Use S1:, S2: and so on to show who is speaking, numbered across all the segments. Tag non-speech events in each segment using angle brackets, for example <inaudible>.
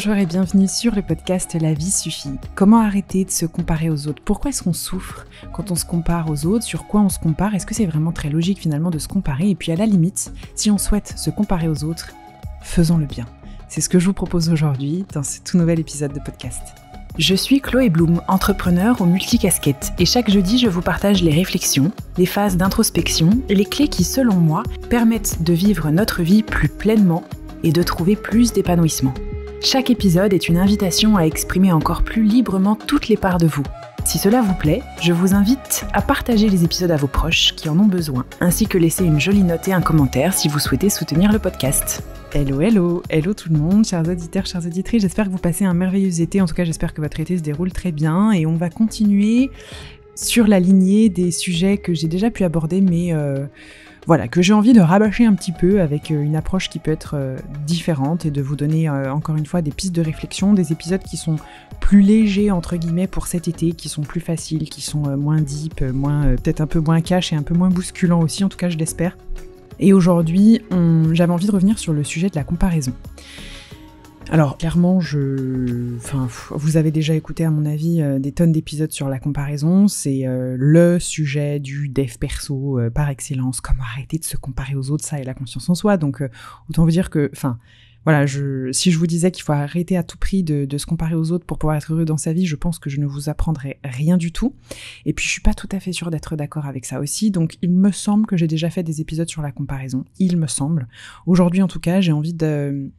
S1: Bonjour et bienvenue sur le podcast La vie suffit. Comment arrêter de se comparer aux autres Pourquoi est-ce qu'on souffre quand on se compare aux autres Sur quoi on se compare Est-ce que c'est vraiment très logique finalement de se comparer Et puis à la limite, si on souhaite se comparer aux autres, faisons le bien. C'est ce que je vous propose aujourd'hui dans ce tout nouvel épisode de podcast. Je suis Chloé Bloom, entrepreneur au multicasquette, et chaque jeudi, je vous partage les réflexions, les phases d'introspection, et les clés qui, selon moi, permettent de vivre notre vie plus pleinement et de trouver plus d'épanouissement. Chaque épisode est une invitation à exprimer encore plus librement toutes les parts de vous. Si cela vous plaît, je vous invite à partager les épisodes à vos proches qui en ont besoin, ainsi que laisser une jolie note et un commentaire si vous souhaitez soutenir le podcast. Hello, hello, hello tout le monde, chers auditeurs, chers auditrices, j'espère que vous passez un merveilleux été, en tout cas j'espère que votre été se déroule très bien et on va continuer sur la lignée des sujets que j'ai déjà pu aborder, mais euh, voilà, que j'ai envie de rabâcher un petit peu avec euh, une approche qui peut être euh, différente et de vous donner encore une fois des pistes de réflexion, des épisodes qui sont plus légers entre guillemets pour cet été, qui sont plus faciles, qui sont moins deep, moins peut-être un peu moins cash et un peu moins bousculant aussi, en tout cas je l'espère. Et aujourd'hui, j'avais envie de revenir sur le sujet de la comparaison. Alors clairement, je, enfin, vous avez déjà écouté à mon avis euh, des tonnes d'épisodes sur la comparaison. C'est euh, le sujet du dev perso euh, par excellence. Comment arrêter de se comparer aux autres, ça et la conscience en soi. Donc autant vous dire que, enfin, voilà, je, si je vous disais qu'il faut arrêter à tout prix de, se comparer aux autres pour pouvoir être heureux dans sa vie, je pense que je ne vous apprendrais rien du tout. Et puis je suis pas tout à fait sûre d'être d'accord avec ça aussi, donc il me semble que j'ai déjà fait des épisodes sur la comparaison. Il me semble. Aujourd'hui en tout cas, j'ai envie de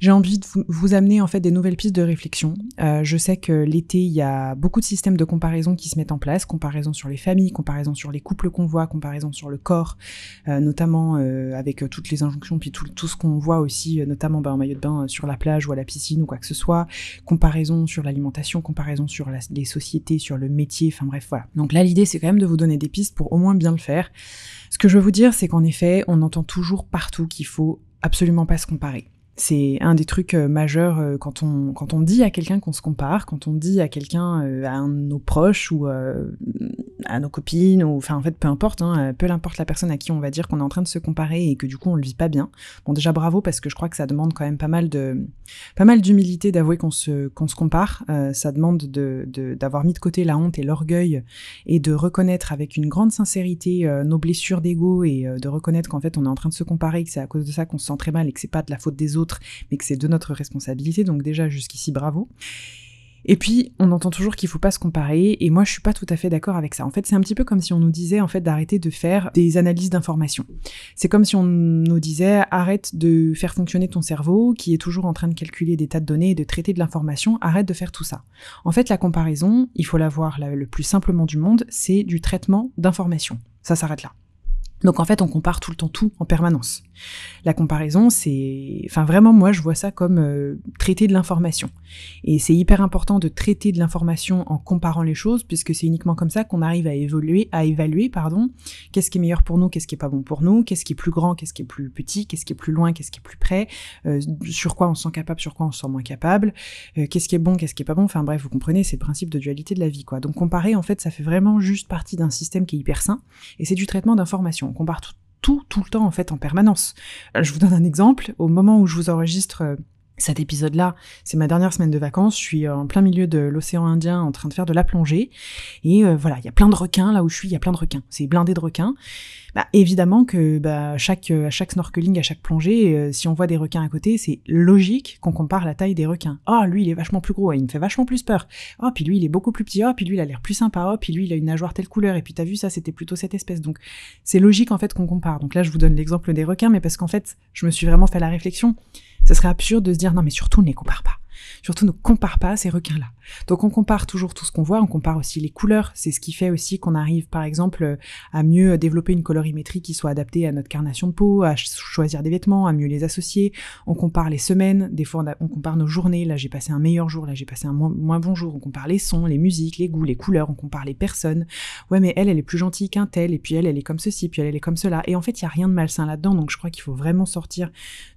S1: j'ai envie de vous, amener en fait des nouvelles pistes de réflexion. Euh, je sais que l'été, il y a beaucoup de systèmes de comparaison qui se mettent en place, comparaison sur les familles, comparaison sur les couples qu'on voit, comparaison sur le corps, euh, notamment euh, avec toutes les injonctions, puis tout, ce qu'on voit aussi, notamment bah, en maillot de bain sur la plage ou à la piscine ou quoi que ce soit, comparaison sur l'alimentation, comparaison sur les sociétés, sur le métier, enfin bref, voilà. Donc là, l'idée, c'est quand même de vous donner des pistes pour au moins bien le faire. Ce que je veux vous dire, c'est qu'en effet, on entend toujours partout qu'il faut absolument pas se comparer. C'est un des trucs euh, majeurs euh, quand on, quand on dit à quelqu'un qu'on se compare, quand on dit à quelqu'un, euh, à un nos proches ou à nos copines, ou enfin en fait peu importe, hein, peu importe la personne à qui on va dire qu'on est en train de se comparer et que du coup on le vit pas bien. Bon déjà bravo parce que je crois que ça demande quand même pas mal de pas mal d'humilité d'avouer qu'on se, se compare. ça demande d'avoir mis de côté la honte et l'orgueil et de reconnaître avec une grande sincérité nos blessures d'ego et de reconnaître qu'en fait on est en train de se comparer, et que c'est à cause de ça qu'on se sent très mal et que c'est pas de la faute des autres mais que c'est de notre responsabilité. Donc déjà jusqu'ici, bravo. Et puis, on entend toujours qu'il faut pas se comparer, et moi je suis pas tout à fait d'accord avec ça. En fait, c'est un petit peu comme si on nous disait en fait d'arrêter de faire des analyses d'informations. C'est comme si on nous disait arrête de faire fonctionner ton cerveau qui est toujours en train de calculer des tas de données et de traiter de l'information, arrête de faire tout ça. En fait, la comparaison, il faut la voir le plus simplement du monde, c'est du traitement d'informations. Ça s'arrête là. Donc en fait, on compare tout le temps tout en permanence. La comparaison, c'est... Enfin vraiment, moi, je vois ça comme euh, traiter de l'information. Et c'est hyper important de traiter de l'information en comparant les choses, puisque c'est uniquement comme ça qu'on arrive à évoluer, à évaluer, pardon, qu'est-ce qui est meilleur pour nous, qu'est-ce qui est pas bon pour nous, qu'est-ce qui est plus grand, qu'est-ce qui est plus petit, qu'est-ce qui est plus loin, qu'est-ce qui est plus près, euh, sur quoi on se sent capable, sur quoi on se sent moins capable, euh, qu'est-ce qui est bon, qu'est-ce qui est pas bon. Enfin bref, vous comprenez, c'est le principe de dualité de la vie, quoi. Donc comparer, en fait, ça fait vraiment juste partie d'un système qui est hyper sain, et c'est du traitement d'information on compare tout, tout, tout le temps en fait en permanence. Euh, je vous donne un exemple. Au moment où je vous enregistre euh, cet épisode-là, c'est ma dernière semaine de vacances. Je suis en plein milieu de l'océan Indien en train de faire de la plongée. Et euh, voilà, il y a plein de requins là où je suis, il y a plein de requins. C'est blindé de requins. Bah, évidemment que bah, chaque, euh, à chaque snorkeling, à chaque plongée, euh, si on voit des requins à côté, c'est logique qu'on compare la taille des requins. Oh, lui, il est vachement plus gros, et hein, il me fait vachement plus peur. Oh, puis lui, il est beaucoup plus petit. Oh, puis lui, il a l'air plus sympa. Oh, puis lui, il a une nageoire telle couleur. Et puis t'as vu, ça, c'était plutôt cette espèce. Donc, c'est logique en fait qu'on compare. Donc là, je vous donne l'exemple des requins, mais parce qu'en fait, je me suis vraiment fait la réflexion. Ce serait absurde de se dire non mais surtout ne les compare pas. Surtout, ne compare pas ces requins-là. Donc, on compare toujours tout ce qu'on voit, on compare aussi les couleurs. C'est ce qui fait aussi qu'on arrive, par exemple, à mieux développer une colorimétrie qui soit adaptée à notre carnation de peau, à choisir des vêtements, à mieux les associer. On compare les semaines, des fois, on compare nos journées. Là, j'ai passé un meilleur jour, là, j'ai passé un moins, bon jour. On compare les sons, les musiques, les goûts, les couleurs, on compare les personnes. Ouais, mais elle, elle est plus gentille qu'un tel, et puis elle, elle est comme ceci, puis elle, elle est comme cela. Et en fait, il n'y a rien de malsain là-dedans. Donc, je crois qu'il faut vraiment sortir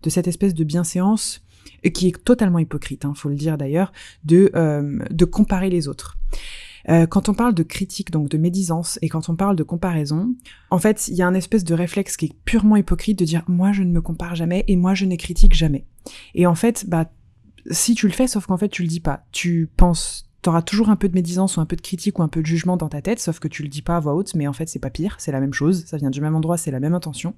S1: de cette espèce de bienséance qui est totalement hypocrite, hein, faut le dire d'ailleurs, de, euh, de comparer les autres. Euh, quand on parle de critique, donc de médisance, et quand on parle de comparaison, en fait, il y a un espèce de réflexe qui est purement hypocrite de dire moi je ne me compare jamais et moi je ne critique jamais. Et en fait, bah si tu le fais, sauf qu'en fait tu le dis pas. Tu penses t'auras toujours un peu de médisance ou un peu de critique ou un peu de jugement dans ta tête, sauf que tu le dis pas à voix haute, mais en fait c'est pas pire, c'est la même chose, ça vient du même endroit, c'est la même intention,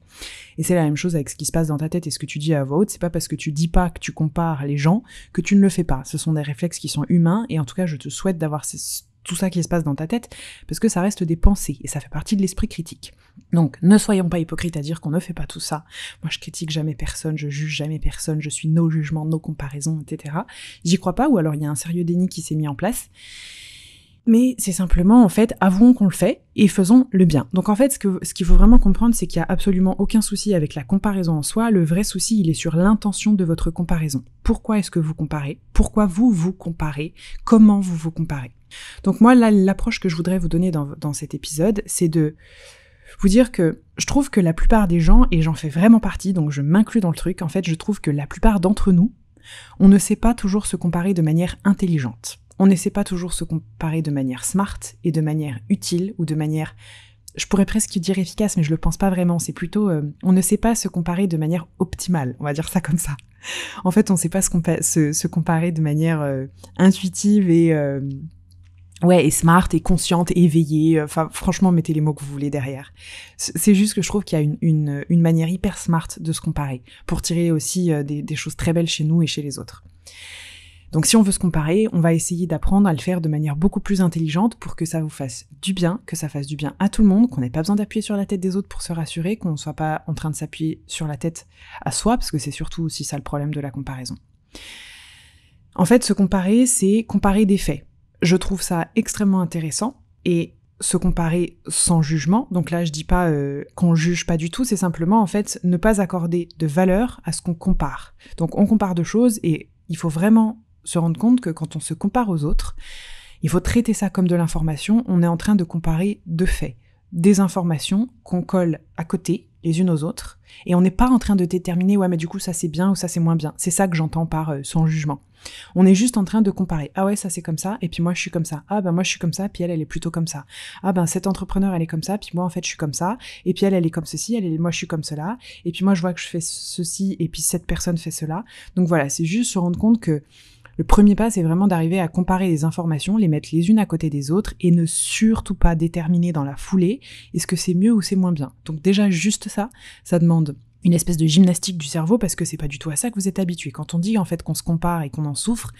S1: et c'est la même chose avec ce qui se passe dans ta tête et ce que tu dis à voix haute, c'est pas parce que tu dis pas que tu compares les gens que tu ne le fais pas. Ce sont des réflexes qui sont humains, et en tout cas je te souhaite d'avoir ces tout ça qui se passe dans ta tête, parce que ça reste des pensées et ça fait partie de l'esprit critique. Donc ne soyons pas hypocrites à dire qu'on ne fait pas tout ça. Moi je critique jamais personne, je juge jamais personne, je suis nos jugements, nos comparaisons, etc. J'y crois pas, ou alors il y a un sérieux déni qui s'est mis en place mais c'est simplement en fait avouons qu'on le fait et faisons le bien. Donc en fait ce ce qu'il faut vraiment comprendre c'est qu'il n'y a absolument aucun souci avec la comparaison en soi, le vrai souci il est sur l'intention de votre comparaison. Pourquoi est-ce que vous comparez Pourquoi vous vous comparez Comment vous vous comparez Donc moi l'approche que je voudrais vous donner dans cet épisode, c'est de vous dire que je trouve que la plupart des gens et j'en fais vraiment partie donc je m'inclus dans le truc, en fait, je trouve que la plupart d'entre nous on ne sait pas toujours se comparer de manière intelligente. On ne sait pas toujours se comparer de manière smart et de manière utile ou de manière je pourrais presque dire efficace, mais je le pense pas vraiment. C'est plutôt, euh, on ne sait pas se comparer de manière optimale. On va dire ça comme ça. En fait, on ne sait pas se, comparer de manière euh, intuitive et euh, ouais et smart et consciente, et éveillée. Enfin, franchement, mettez les mots que vous voulez derrière. C'est juste que je trouve qu'il y a une, manière hyper smart de se comparer pour tirer aussi des choses très belles chez nous et chez les autres. Donc si on veut se comparer, on va essayer d'apprendre à le faire de manière beaucoup plus intelligente pour que ça vous fasse du bien, que ça fasse du bien à tout le monde, qu'on n'ait pas besoin d'appuyer sur la tête des autres pour se rassurer, qu'on ne soit pas en train de s'appuyer sur la tête à soi, parce que c'est surtout aussi ça le problème de la comparaison. En fait, se comparer, c'est comparer des faits. Je trouve ça extrêmement intéressant et se comparer sans jugement. Donc là, je dis pas qu'on euh, qu'on juge pas du tout, c'est simplement en fait ne pas accorder de valeur à ce qu'on compare. Donc on compare deux choses et il faut vraiment se rendre compte que quand on se compare aux autres, il faut traiter ça comme de l'information, on est en train de comparer deux faits, des informations qu'on colle à côté les unes aux autres, et on n'est pas en train de déterminer, ouais mais du coup ça c'est bien ou ça c'est moins bien, c'est ça que j'entends par euh, son jugement. On est juste en train de comparer, ah ouais ça c'est comme ça, et puis moi je suis comme ça, ah ben moi je suis comme ça, puis elle elle est plutôt comme ça, ah ben cet entrepreneur elle est comme ça, puis moi en fait je suis comme ça, et puis elle elle est comme ceci, elle est... moi je suis comme cela, et puis moi je vois que je fais ceci, et puis cette personne fait cela. Donc voilà, c'est juste se rendre compte que le premier pas, c'est vraiment d'arriver à comparer les informations, les mettre les unes à côté des autres et ne surtout pas déterminer dans la foulée est-ce que c'est mieux ou c'est moins bien. Donc déjà juste ça, ça demande une espèce de gymnastique du cerveau parce que c'est pas du tout à ça que vous êtes habitué. Quand on dit en fait qu'on se compare et qu'on en souffre,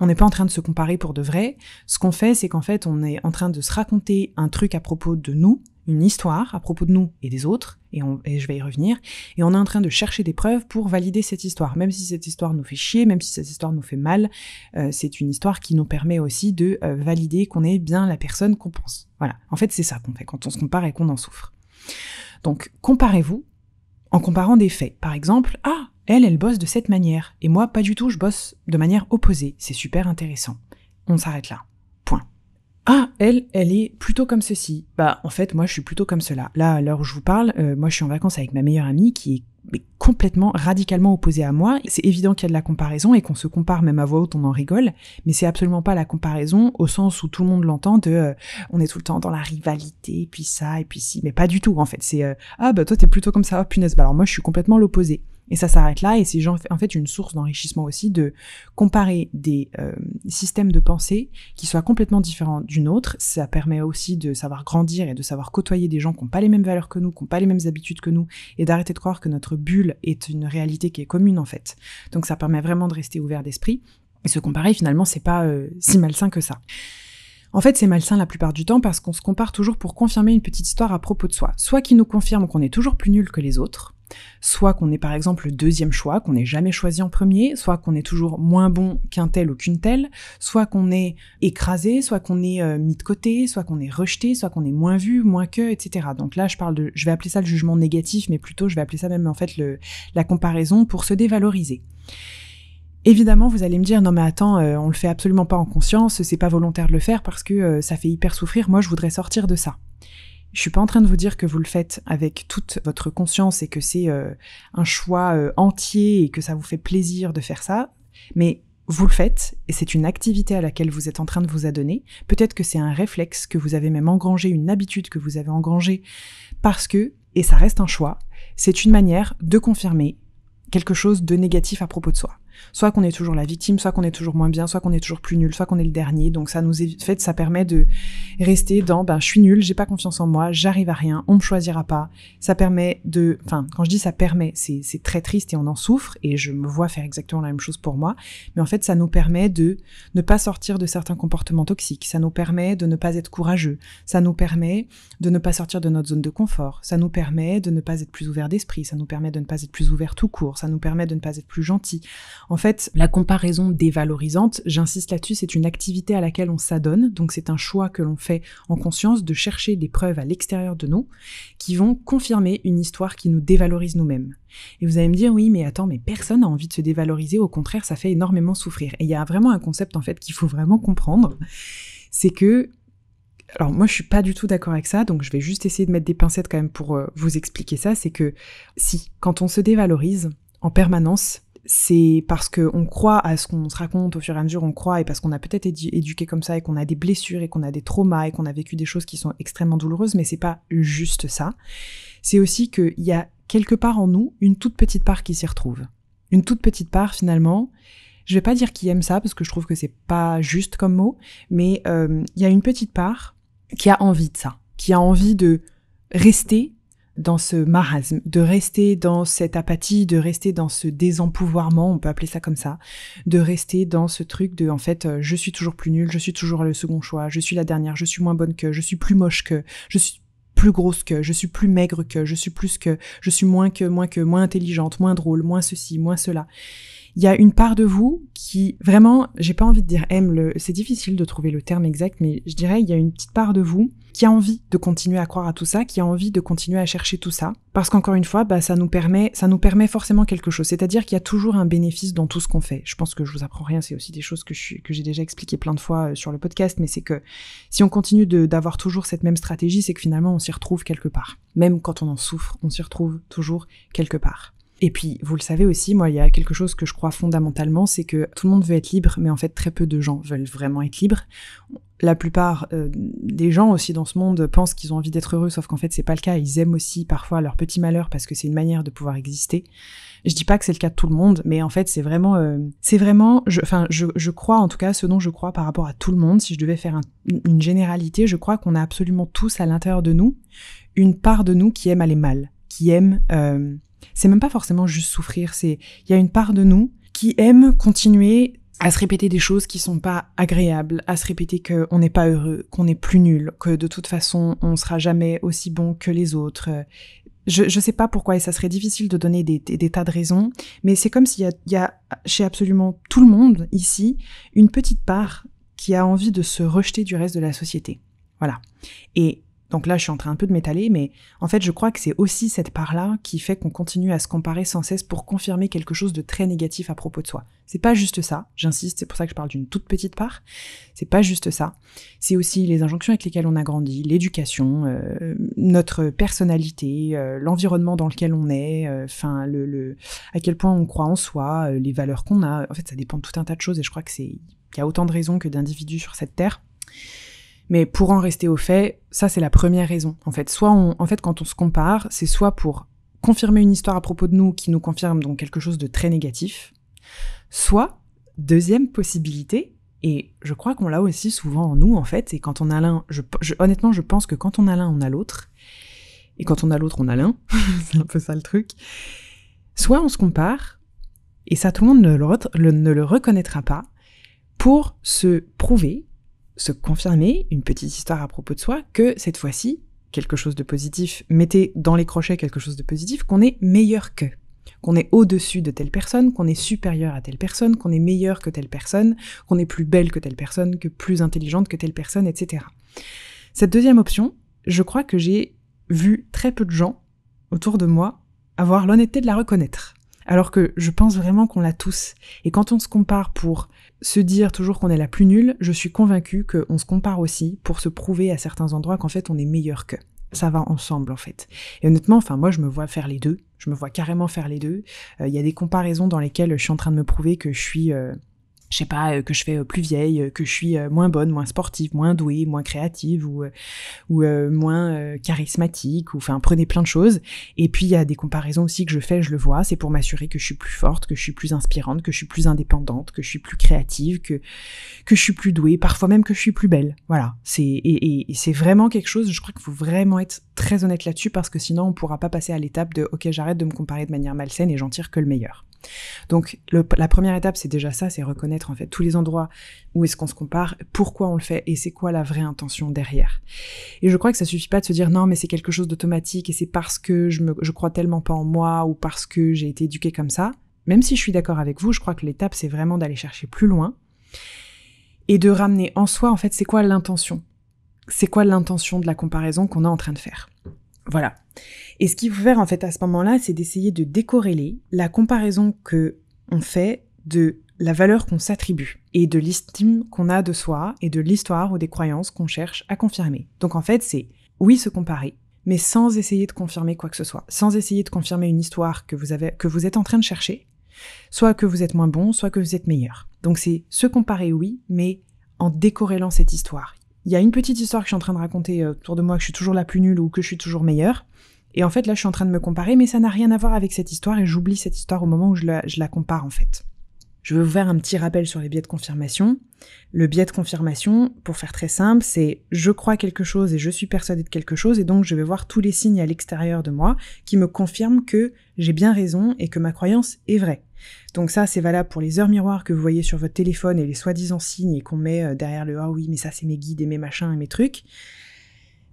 S1: on n'est pas en train de se comparer pour de vrai. Ce qu'on fait, c'est qu'en fait, on est en train de se raconter un truc à propos de nous, une histoire à propos de nous et des autres, et, je vais y revenir, et on est en train de chercher des preuves pour valider cette histoire. Même si cette histoire nous fait chier, même si cette histoire nous fait mal, euh, c'est une histoire qui nous permet aussi de euh, valider qu'on est bien la personne qu'on pense. Voilà, en fait c'est ça qu'on fait quand on se compare et qu'on en souffre. Donc comparez-vous en comparant des faits. Par exemple, ah, elle, elle bosse de cette manière, et moi, pas du tout, je bosse de manière opposée. C'est super intéressant. On s'arrête là. Point. Ah, elle, elle est plutôt comme ceci. Bah, en fait, moi, je suis plutôt comme cela. Là, à l'heure où je vous parle, euh, moi, je suis en vacances avec ma meilleure amie qui est complètement, radicalement opposé à moi. C'est évident qu'il y a de la comparaison et qu'on se compare même à voix haute, on en rigole, mais c'est absolument pas la comparaison au sens où tout le monde l'entend de euh, on est tout le temps dans la rivalité, puis ça, et puis si, mais pas du tout en fait. C'est euh, ah bah toi t'es plutôt comme ça, oh, punaise, bah alors moi je suis complètement l'opposé. Et ça s'arrête là, et c'est en fait une source d'enrichissement aussi de comparer des euh, systèmes de pensée qui soient complètement différents d'une autre. Ça permet aussi de savoir grandir et de savoir côtoyer des gens qui n'ont pas les mêmes valeurs que nous, qui n'ont pas les mêmes habitudes que nous, et d'arrêter de croire que notre bulle est une réalité qui est commune en fait. Donc ça permet vraiment de rester ouvert d'esprit. Et se comparer finalement, c'est pas euh, si malsain que ça. En fait, c'est malsain la plupart du temps parce qu'on se compare toujours pour confirmer une petite histoire à propos de soi. Soit qui nous confirme qu'on est toujours plus nul que les autres, Soit qu'on est par exemple le deuxième choix, qu'on n'est jamais choisi en premier, soit qu'on est toujours moins bon qu'un tel ou qu'une telle, soit qu'on est écrasé, soit qu'on est euh, mis de côté, soit qu'on est rejeté, soit qu'on est moins vu, moins que, etc. Donc là, je parle de, je vais appeler ça le jugement négatif, mais plutôt je vais appeler ça même en fait le, la comparaison pour se dévaloriser. Évidemment, vous allez me dire non mais attends, euh, on le fait absolument pas en conscience, c'est pas volontaire de le faire parce que euh, ça fait hyper souffrir. Moi, je voudrais sortir de ça. Je suis pas en train de vous dire que vous le faites avec toute votre conscience et que c'est euh, un choix euh, entier et que ça vous fait plaisir de faire ça, mais vous le faites et c'est une activité à laquelle vous êtes en train de vous adonner. Peut-être que c'est un réflexe que vous avez même engrangé, une habitude que vous avez engrangée parce que, et ça reste un choix, c'est une manière de confirmer quelque chose de négatif à propos de soi. Soit qu'on est toujours la victime, soit qu'on est toujours moins bien, soit qu'on est toujours plus nul, soit qu'on est le dernier. Donc ça nous fait, ça permet de rester dans, ben je suis nul, j'ai pas confiance en moi, j'arrive à rien, on me choisira pas. Ça permet de, enfin quand je dis ça permet, c'est très triste et on en souffre et je me vois faire exactement la même chose pour moi. Mais en fait ça nous permet de ne pas sortir de certains comportements toxiques, ça nous permet de ne pas être courageux, ça nous permet de ne pas sortir de notre zone de confort, ça nous permet de ne pas être plus ouvert d'esprit, ça nous permet de ne pas être plus ouvert tout court, ça nous permet de ne pas être plus gentil. En fait, la comparaison dévalorisante, j'insiste là-dessus, c'est une activité à laquelle on s'adonne, donc c'est un choix que l'on fait en conscience de chercher des preuves à l'extérieur de nous qui vont confirmer une histoire qui nous dévalorise nous-mêmes. Et vous allez me dire, oui, mais attends, mais personne n'a envie de se dévaloriser, au contraire, ça fait énormément souffrir. Et il y a vraiment un concept, en fait, qu'il faut vraiment comprendre, c'est que alors moi je suis pas du tout d'accord avec ça, donc je vais juste essayer de mettre des pincettes quand même pour euh, vous expliquer ça, c'est que si, quand on se dévalorise en permanence, c'est parce qu'on croit à ce qu'on se raconte au fur et à mesure, on croit, et parce qu'on a peut-être été éduqué comme ça, et qu'on a des blessures, et qu'on a des traumas, et qu'on a vécu des choses qui sont extrêmement douloureuses, mais c'est pas juste ça. C'est aussi qu'il y a quelque part en nous une toute petite part qui s'y retrouve. Une toute petite part finalement. Je vais pas dire qui aime ça parce que je trouve que c'est pas juste comme mot, mais euh, il y a une petite part qui a envie de ça, qui a envie de rester dans ce marasme, de rester dans cette apathie, de rester dans ce désempouvoirment, on peut appeler ça comme ça, de rester dans ce truc de en fait euh, je suis toujours plus nul, je suis toujours le second choix, je suis la dernière, je suis moins bonne que, je suis plus moche que, je suis plus grosse que, je suis plus maigre que, je suis plus que, je suis moins que, moins que, moins intelligente, moins drôle, moins ceci, moins cela il y a une part de vous qui vraiment, j'ai pas envie de dire aime le, c'est difficile de trouver le terme exact, mais je dirais il y a une petite part de vous qui a envie de continuer à croire à tout ça, qui a envie de continuer à chercher tout ça, parce qu'encore une fois, bah, ça nous permet, ça nous permet forcément quelque chose. C'est-à-dire qu'il y a toujours un bénéfice dans tout ce qu'on fait. Je pense que je vous apprends rien, c'est aussi des choses que je, que j'ai déjà expliquées plein de fois euh, sur le podcast, mais c'est que si on continue d'avoir toujours cette même stratégie, c'est que finalement on s'y retrouve quelque part. Même quand on en souffre, on s'y retrouve toujours quelque part. Et puis, vous le savez aussi, moi, il y a quelque chose que je crois fondamentalement, c'est que tout le monde veut être libre, mais en fait, très peu de gens veulent vraiment être libres. La plupart euh, des gens aussi dans ce monde pensent qu'ils ont envie d'être heureux, sauf qu'en fait, c'est pas le cas. Ils aiment aussi parfois leur petit malheur parce que c'est une manière de pouvoir exister. Je dis pas que c'est le cas de tout le monde, mais en fait, c'est vraiment, euh, c'est vraiment, enfin, je, je, crois en tout cas ce dont je crois par rapport à tout le monde. Si je devais faire une généralité, je crois qu'on a absolument tous à l'intérieur de nous une part de nous qui aime aller mal, qui aime euh, c'est même pas forcément juste souffrir, c'est il y a une part de nous qui aime continuer à se répéter des choses qui sont pas agréables, à se répéter qu'on n'est pas heureux, qu'on n'est plus nul, que de toute façon on sera jamais aussi bon que les autres. Je, je sais pas pourquoi et ça serait difficile de donner des, tas de raisons, mais c'est comme s'il y a, y a chez absolument tout le monde ici une petite part qui a envie de se rejeter du reste de la société. Voilà. Et donc là, je suis en train un peu de m'étaler, mais en fait, je crois que c'est aussi cette part-là qui fait qu'on continue à se comparer sans cesse pour confirmer quelque chose de très négatif à propos de soi. C'est pas juste ça, j'insiste, c'est pour ça que je parle d'une toute petite part. C'est pas juste ça. C'est aussi les injonctions avec lesquelles on a grandi, l'éducation, euh, notre personnalité, euh, l'environnement dans lequel on est, euh, enfin, le, à quel point on croit en soi, les valeurs qu'on a. En fait, ça dépend de tout un tas de choses et je crois que c'est, qu'il y a autant de raisons que d'individus sur cette terre. Mais pour en rester au fait, ça c'est la première raison. En fait, soit en fait quand on se compare, c'est soit pour confirmer une histoire à propos de nous qui nous confirme donc quelque chose de très négatif, soit deuxième possibilité. Et je crois qu'on l'a aussi souvent en nous en fait. Et quand on a l'un, je, honnêtement, je pense que quand on a l'un, on a l'autre. Et quand on a l'autre, on a l'un. <laughs> c'est un peu ça le truc. Soit on se compare, et ça tout le monde ne le reconnaîtra pas, pour se prouver se confirmer une petite histoire à propos de soi, que cette fois-ci, quelque chose de positif, mettez dans les crochets quelque chose de positif, qu'on est meilleur que, qu'on est au-dessus de telle personne, qu'on est supérieur à telle personne, qu'on est meilleur que telle personne, qu'on est plus belle que telle personne, que plus intelligente que telle personne, etc. Cette deuxième option, je crois que j'ai vu très peu de gens autour de moi avoir l'honnêteté de la reconnaître. Alors que je pense vraiment qu'on l'a tous. Et quand on se compare pour se dire toujours qu'on est la plus nulle, je suis convaincue qu'on se compare aussi pour se prouver à certains endroits qu'en fait on est meilleur que. Ça va ensemble en fait. Et honnêtement, enfin moi je me vois faire les deux. Je me vois carrément faire les deux. Euh, il y a des comparaisons dans lesquelles je suis en train de me prouver que je suis euh, je sais pas, euh, que je fais euh, plus vieille, euh, que je suis moins bonne, moins sportive, moins douée, moins créative ou, moins charismatique, ou enfin prenez plein de choses. Et puis il y a des comparaisons aussi que je fais, je le vois, c'est pour m'assurer que je suis plus forte, que je suis plus inspirante, que je suis plus indépendante, que je suis plus créative, que, que je suis plus douée, parfois même que je suis plus belle. Voilà, c'est et, et c'est vraiment quelque chose, je crois qu'il faut vraiment être très honnête là-dessus parce que sinon on pourra pas passer à l'étape de ok j'arrête de me comparer de manière malsaine et j'en tire que le meilleur. Donc la première étape, c'est déjà ça, c'est reconnaître en fait tous les endroits où est-ce qu'on se compare, pourquoi on le fait et c'est quoi la vraie intention derrière. Et je crois que ça suffit pas de se dire non mais c'est quelque chose d'automatique et c'est parce que je, me, crois tellement pas en moi ou parce que j'ai été éduqué comme ça. Même si je suis d'accord avec vous, je crois que l'étape c'est vraiment d'aller chercher plus loin et de ramener en soi en fait c'est quoi l'intention. C'est quoi l'intention de la comparaison qu'on est en train de faire. Voilà. Et ce qu'il faut faire en fait à ce moment-là, c'est d'essayer de décorréler la comparaison que on fait de la valeur qu'on s'attribue et de l'estime qu'on a de soi et de l'histoire ou des croyances qu'on cherche à confirmer. Donc en fait, c'est oui se comparer, mais sans essayer de confirmer quoi que ce soit, sans essayer de confirmer une histoire que vous avez que vous êtes en train de chercher, soit que vous êtes moins bon, soit que vous êtes meilleur. Donc c'est se comparer oui, mais en décorrélant cette histoire il y a une petite histoire que je suis en train de raconter euh, autour de moi, que je suis toujours la plus nulle ou que je suis toujours meilleure. Et en fait, là, je suis en train de me comparer, mais ça n'a rien à voir avec cette histoire et j'oublie cette histoire au moment où je la, compare, en fait. Je veux vous faire un petit rappel sur les biais de confirmation. Le biais de confirmation, pour faire très simple, c'est je crois quelque chose et je suis persuadé de quelque chose et donc je vais voir tous les signes à l'extérieur de moi qui me confirment que j'ai bien raison et que ma croyance est vraie. Donc ça, c'est valable pour les heures miroirs que vous voyez sur votre téléphone et les soi-disant signes et qu'on met euh, derrière le ah oui, mais ça c'est mes guides et mes machins et mes trucs.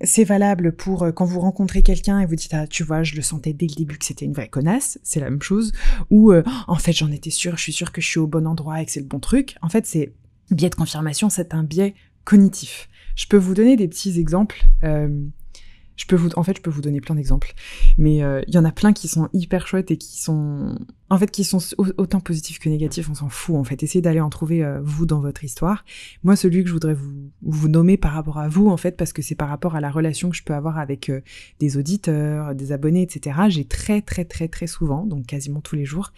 S1: C'est valable pour euh, quand vous rencontrez quelqu'un et vous dites ah tu vois je le sentais dès le début que c'était une vraie connasse, c'est la même chose. Ou euh, en fait j'en étais sûre, je suis sûre que je suis au bon endroit et que c'est le bon truc. En fait c'est biais de confirmation, c'est un biais cognitif. Je peux vous donner des petits exemples. je peux en fait, je peux vous donner plein d'exemples, mais il y en a plein qui sont hyper chouettes et qui sont en fait, qui sont autant positifs que négatifs, on s'en fout, en fait. Essayez d'aller en trouver, euh, vous, dans votre histoire. Moi, celui que je voudrais vous, nommer par rapport à vous, en fait, parce que c'est par rapport à la relation que je peux avoir avec euh, des auditeurs, des abonnés, etc. J'ai très, très, très, très souvent, donc quasiment tous les jours,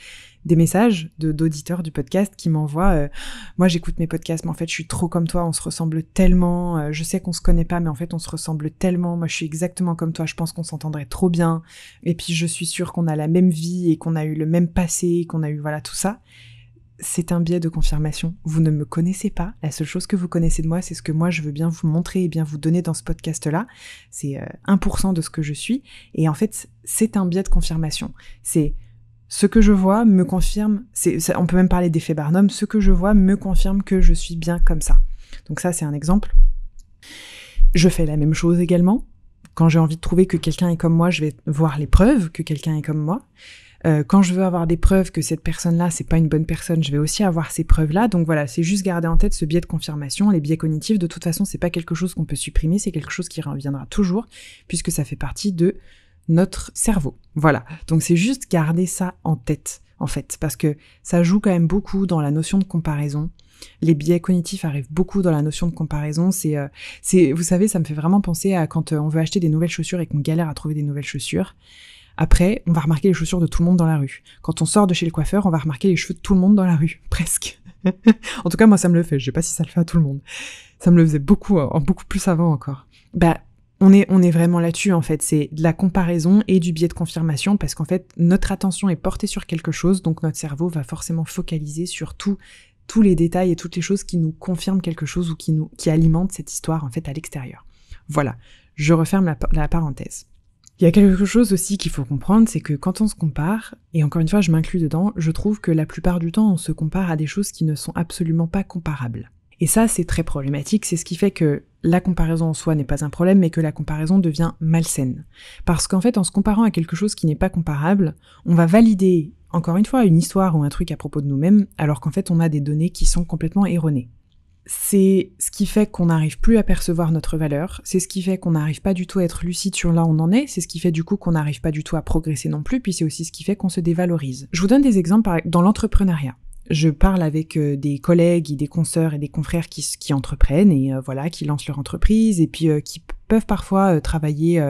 S1: des messages d'auditeurs du podcast qui m'envoient euh, Moi, j'écoute mes podcasts, mais en fait, je suis trop comme toi, on se ressemble tellement. je sais qu'on se connaît pas, mais en fait, on se ressemble tellement. Moi, je suis exactement comme toi, je pense qu'on s'entendrait trop bien. Et puis, je suis sûre qu'on a la même vie et qu'on a eu le même passé qu'on a eu, voilà, tout ça, c'est un biais de confirmation. Vous ne me connaissez pas. La seule chose que vous connaissez de moi, c'est ce que moi je veux bien vous montrer et bien vous donner dans ce podcast-là. C'est 1% euh, de ce que je suis. Et en fait, c'est un biais de confirmation. C'est ce que je vois me confirme. c'est on peut même parler d'effet Barnum. Ce que je vois me confirme que je suis bien comme ça. Donc ça, c'est un exemple. Je fais la même chose également. Quand j'ai envie de trouver que quelqu'un est comme moi, je vais voir les preuves que quelqu'un est comme moi. Euh, quand je veux avoir des preuves que cette personne-là, c'est pas une bonne personne, je vais aussi avoir ces preuves-là. Donc voilà, c'est juste garder en tête ce biais de confirmation. Les biais cognitifs, de toute façon, c'est pas quelque chose qu'on peut supprimer, c'est quelque chose qui reviendra toujours, puisque ça fait partie de notre cerveau. Voilà. Donc c'est juste garder ça en tête, en fait, parce que ça joue quand même beaucoup dans la notion de comparaison. Les biais cognitifs arrivent beaucoup dans la notion de comparaison. C'est, euh, c'est, vous savez, ça me fait vraiment penser à quand euh, on veut acheter des nouvelles chaussures et qu'on galère à trouver des nouvelles chaussures. Après, on va remarquer les chaussures de tout le monde dans la rue. Quand on sort de chez le coiffeur, on va remarquer les cheveux de tout le monde dans la rue, <laughs> presque. en tout cas, moi, ça me le fait. Je sais pas si ça le fait à tout le monde. Ça me le faisait beaucoup, en beaucoup plus avant encore. Bah, on est, on est vraiment là-dessus, en fait. C'est de la comparaison et du biais de confirmation, parce qu'en fait, notre attention est portée sur quelque chose, donc notre cerveau va forcément focaliser sur tout, tous les détails et toutes les choses qui nous confirment quelque chose ou qui nous, qui alimentent cette histoire, en fait, à l'extérieur. Voilà. Je referme la parenthèse. Il y a quelque chose aussi qu'il faut comprendre, c'est que quand on se compare, et encore une fois je m'inclus dedans, je trouve que la plupart du temps on se compare à des choses qui ne sont absolument pas comparables. Et ça c'est très problématique, c'est ce qui fait que la comparaison en soi n'est pas un problème, mais que la comparaison devient malsaine. Parce qu'en fait en se comparant à quelque chose qui n'est pas comparable, on va valider encore une fois une histoire ou un truc à propos de nous-mêmes, alors qu'en fait on a des données qui sont complètement erronées c'est ce qui fait qu'on n'arrive plus à percevoir notre valeur, c'est ce qui fait qu'on n'arrive pas du tout à être lucide sur là où on en est, c'est ce qui fait du coup qu'on n'arrive pas du tout à progresser non plus, puis c'est aussi ce qui fait qu'on se dévalorise. Je vous donne des exemples dans l'entrepreneuriat. Je parle avec euh, des collègues, et des consoeurs et des confrères qui, entreprennent et euh, voilà, qui lancent leur entreprise et puis euh, qui peuvent parfois travailler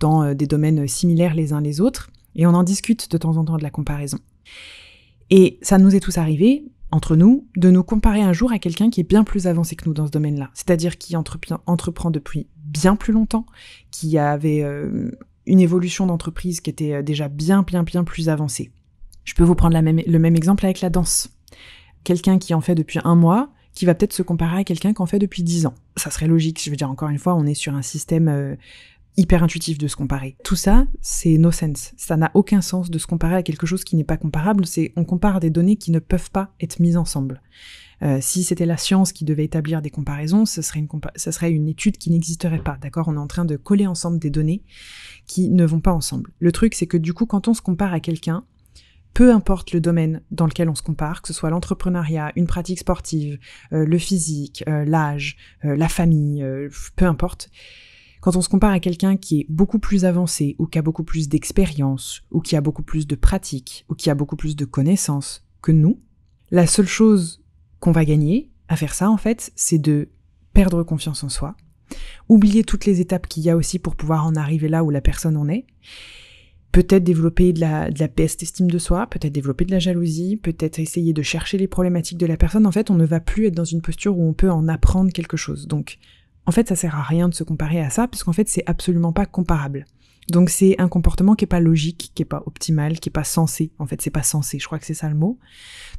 S1: dans des domaines similaires les uns les autres. Et on en discute de temps en temps de la comparaison. Et ça nous est tous arrivé, entre nous, de nous comparer un jour à quelqu'un qui est bien plus avancé que nous dans ce domaine-là, c'est-à-dire qui entreprend depuis bien plus longtemps, qui avait euh, une évolution d'entreprise qui était euh, déjà bien, bien, bien plus avancée. Je peux vous prendre le même exemple avec la danse. Quelqu'un qui en fait depuis un mois, qui va peut-être se comparer à quelqu'un qui en fait depuis dix ans. Ça serait logique, je veux dire, encore une fois, on est sur un système euh, hyper intuitif de se comparer. Tout ça, c'est no sense. Ça n'a aucun sens de se comparer à quelque chose qui n'est pas comparable. C'est on compare des données qui ne peuvent pas être mises ensemble. Euh, si c'était la science qui devait établir des comparaisons, ce serait une, serait une étude qui n'existerait pas, d'accord On est en train de coller ensemble des données qui ne vont pas ensemble. Le truc, c'est que du coup, quand on se compare à quelqu'un, peu importe le domaine dans lequel on se compare, que ce soit l'entrepreneuriat, une pratique sportive, euh, le physique, euh, l'âge, la famille, peu importe, quand on se compare à quelqu'un qui est beaucoup plus avancé ou qui a beaucoup plus d'expérience ou qui a beaucoup plus de pratique ou qui a beaucoup plus de connaissances que nous, la seule chose qu'on va gagner à faire ça en fait, c'est de perdre confiance en soi, oublier toutes les étapes qu'il y a aussi pour pouvoir en arriver là où la personne en est, peut-être développer de la, de la peste estime de soi, peut-être développer de la jalousie, peut-être essayer de chercher les problématiques de la personne. En fait, on ne va plus être dans une posture où on peut en apprendre quelque chose. Donc, en fait, ça sert à rien de se comparer à ça, puisqu'en fait, c'est absolument pas comparable. Donc c'est un comportement qui est pas logique, qui est pas optimal, qui est pas sensé. En fait, c'est pas sensé. Je crois que c'est ça le mot.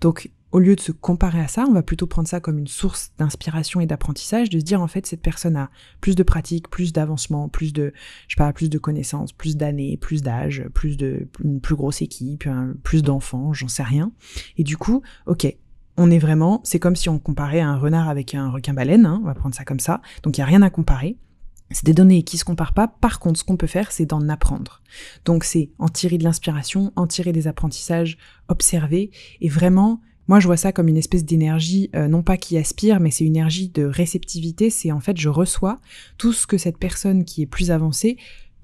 S1: Donc au lieu de se comparer à ça, on va plutôt prendre ça comme une source d'inspiration et d'apprentissage, de se dire en fait cette personne a plus de pratiques, plus d'avancement, plus de je sais plus de connaissances, plus d'années, plus d'âge, plus de une plus grosse équipe, plus d'enfants, j'en sais rien. Et du coup, ok, on est vraiment, c'est comme si on comparait un renard avec un requin-baleine, hein, on va prendre ça comme ça, donc il n'y a rien à comparer. C'est des données qui ne se comparent pas. Par contre, ce qu'on peut faire, c'est d'en apprendre. Donc, c'est en tirer de l'inspiration, en tirer des apprentissages, observer et vraiment. Moi, je vois ça comme une espèce d'énergie, euh, non pas qui aspire, mais c'est une énergie de réceptivité. C'est en fait, je reçois tout ce que cette personne qui est plus avancée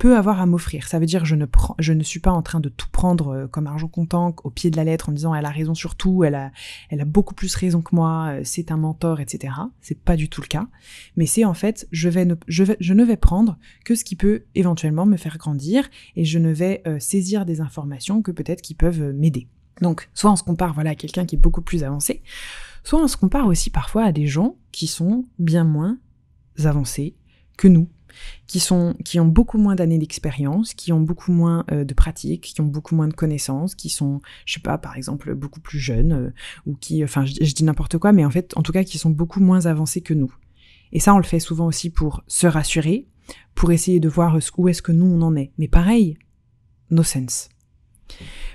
S1: avoir à m'offrir. Ça veut dire je ne prends, je ne suis pas en train de tout prendre euh, comme argent comptant au pied de la lettre en disant elle a raison sur tout, elle a, elle a beaucoup plus raison que moi, euh, c'est un mentor, etc. C'est pas du tout le cas. Mais c'est en fait je vais ne, je vais, je ne vais prendre que ce qui peut éventuellement me faire grandir et je ne vais euh, saisir des informations que peut-être qui peuvent m'aider. Donc, soit on se compare voilà, à quelqu'un qui est beaucoup plus avancé, soit on se compare aussi parfois à des gens qui sont bien moins avancés que nous, qui, ont beaucoup moins d'années d'expérience, qui ont beaucoup moins euh, de pratiques, qui ont beaucoup moins de connaissances, qui sont, je sais pas, par exemple, beaucoup plus jeunes, euh, ou qui, enfin, je, dis n'importe quoi, mais en fait, en tout cas, qui sont beaucoup moins avancés que nous. Et ça, on le fait souvent aussi pour se rassurer, pour essayer de voir où est-ce que nous, on en est. Mais pareil, no sense.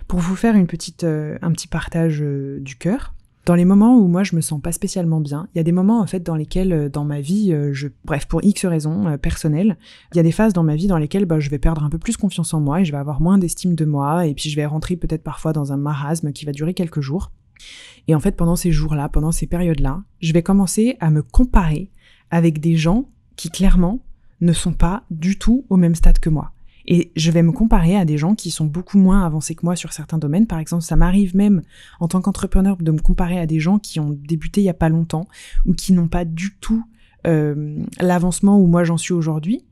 S1: Pour vous faire euh, un petit partage du cœur, dans les moments où moi je me sens pas spécialement bien, il y a des moments en fait dans lesquels euh, dans ma vie, euh, je, bref pour x raisons euh, personnelles, il y a des phases dans ma vie dans lesquelles bah, je vais perdre un peu plus confiance en moi et je vais avoir moins d'estime de moi et puis je vais rentrer peut-être parfois dans un marasme qui va durer quelques jours. Et en fait pendant ces jours-là, pendant ces périodes-là, je vais commencer à me comparer avec des gens qui clairement ne sont pas du tout au même stade que moi. Et je vais me comparer à des gens qui sont beaucoup moins avancés que moi sur certains domaines. Par exemple, ça m'arrive même en tant qu'entrepreneur de me comparer à des gens qui ont débuté il y a pas longtemps ou qui n'ont pas du tout euh, l'avancement où moi j'en suis aujourd'hui.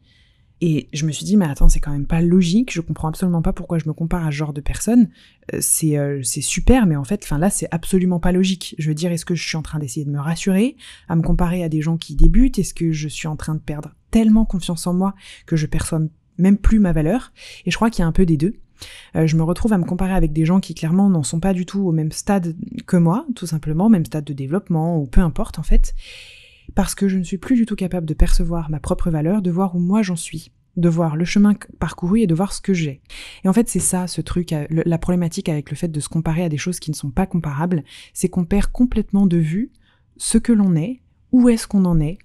S1: Et je me suis dit, mais attends, c'est quand même pas logique, je comprends absolument pas pourquoi je me compare à ce genre de personnes. Euh, euh, c'est super, mais en fait, enfin là, c'est absolument pas logique. Je veux dire, est-ce que je suis en train d'essayer de me rassurer, à me comparer à des gens qui débutent Est-ce que je suis en train de perdre tellement confiance en moi que je perçois même plus ma valeur. Et je crois qu'il y a un peu des deux. Euh, je me retrouve à me comparer avec des gens qui clairement n'en sont pas du tout au même stade que moi, tout simplement, même stade de développement ou peu importe en fait, parce que je ne suis plus du tout capable de percevoir ma propre valeur, de voir où moi j'en suis, de voir le chemin parcouru et de voir ce que j'ai. Et en fait, c'est ça ce truc, euh, la problématique avec le fait de se comparer à des choses qui ne sont pas comparables, c'est qu'on perd complètement de vue ce que l'on est, où est-ce qu'on en est,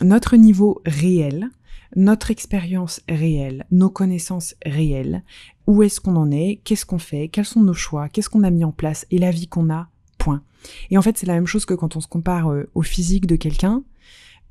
S1: notre niveau réel, notre expérience réelle, nos connaissances réelles, où est-ce qu'on en est, qu'est-ce qu'on fait, quels sont nos choix, qu'est-ce qu'on a mis en place et la vie qu'on a, point. Et en fait, c'est la même chose que quand on se compare euh, au physique de quelqu'un,